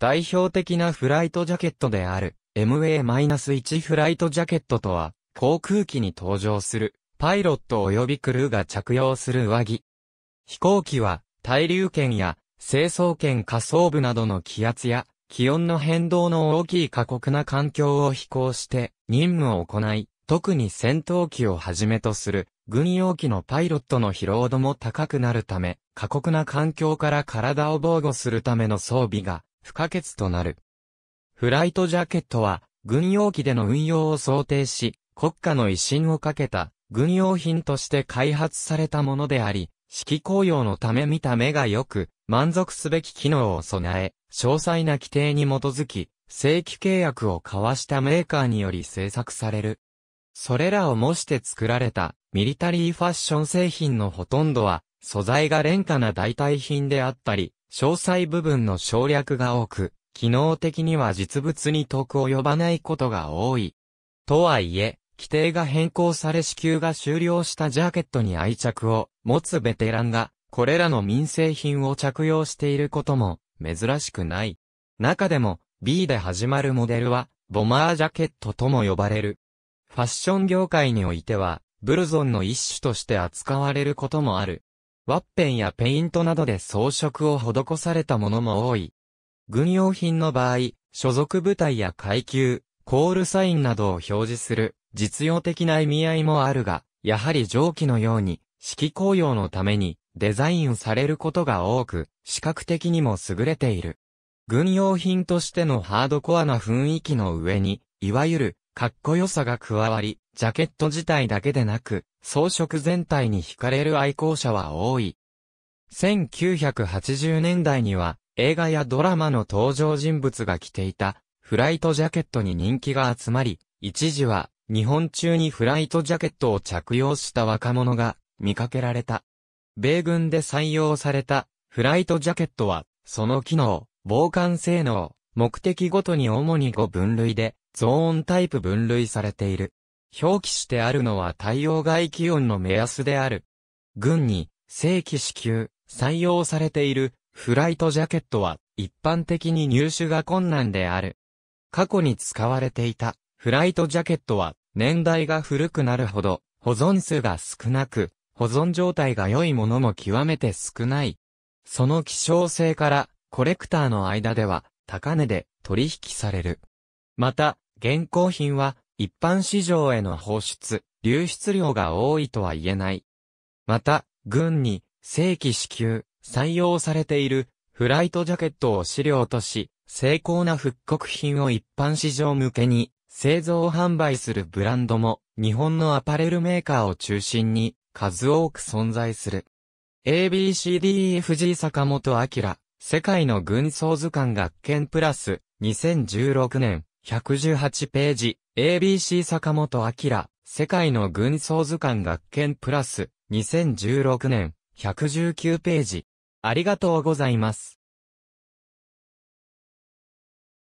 代表的なフライトジャケットである MA-1 フライトジャケットとは、航空機に搭乗するパイロット及びクルーが着用する上着。飛行機は、対流圏や清掃圏下層部などの気圧や気温の変動の大きい過酷な環境を飛行して任務を行い、特に戦闘機をはじめとする軍用機のパイロットの疲労度も高くなるため、過酷な環境から体を防護するための装備が不可欠となる。フライトジャケットは、軍用機での運用を想定し、国家の威信をかけた軍用品として開発されたものであり、指揮公用のため見た目が良く、満足すべき機能を備え、詳細な規定に基づき、正規契約を交わしたメーカーにより製作される。それらを模して作られたミリタリーファッション製品のほとんどは素材が廉価な代替品であったり、詳細部分の省略が多く、機能的には実物に遠く及ばないことが多い。とはいえ、規定が変更され支給が終了したジャケットに愛着を持つベテランが、これらの民生品を着用していることも珍しくない。中でも B で始まるモデルは、ボマージャケットとも呼ばれる。ファッション業界においては、ブルゾンの一種として扱われることもある。ワッペンやペイントなどで装飾を施されたものも多い。軍用品の場合、所属部隊や階級、コールサインなどを表示する実用的な意味合いもあるが、やはり蒸気のように、式公用のためにデザインされることが多く、視覚的にも優れている。軍用品としてのハードコアな雰囲気の上に、いわゆるかっこよさが加わり、ジャケット自体だけでなく、装飾全体に惹かれる愛好者は多い。1980年代には、映画やドラマの登場人物が着ていた、フライトジャケットに人気が集まり、一時は、日本中にフライトジャケットを着用した若者が見かけられた。米軍で採用されたフライトジャケットは、その機能、防寒性能、目的ごとに主に5分類でゾーンタイプ分類されている。表記してあるのは太陽外気温の目安である。軍に、正規支給、採用されている、フライトジャケットは、一般的に入手が困難である。過去に使われていた、フライトジャケットは、年代が古くなるほど、保存数が少なく、保存状態が良いものも極めて少ない。その希少性から、コレクターの間では、高値で取引される。また、現行品は一般市場への放出、流出量が多いとは言えない。また、軍に正規支給、採用されているフライトジャケットを資料とし、精巧な復刻品を一般市場向けに製造販売するブランドも日本のアパレルメーカーを中心に数多く存在する。ABCDEFG 坂本明、世界の軍曹図鑑学研プラス2016年118ページ、ABC 坂本明、世界の軍曹図鑑学研プラス、2016年、119ページ。ありがとうございます。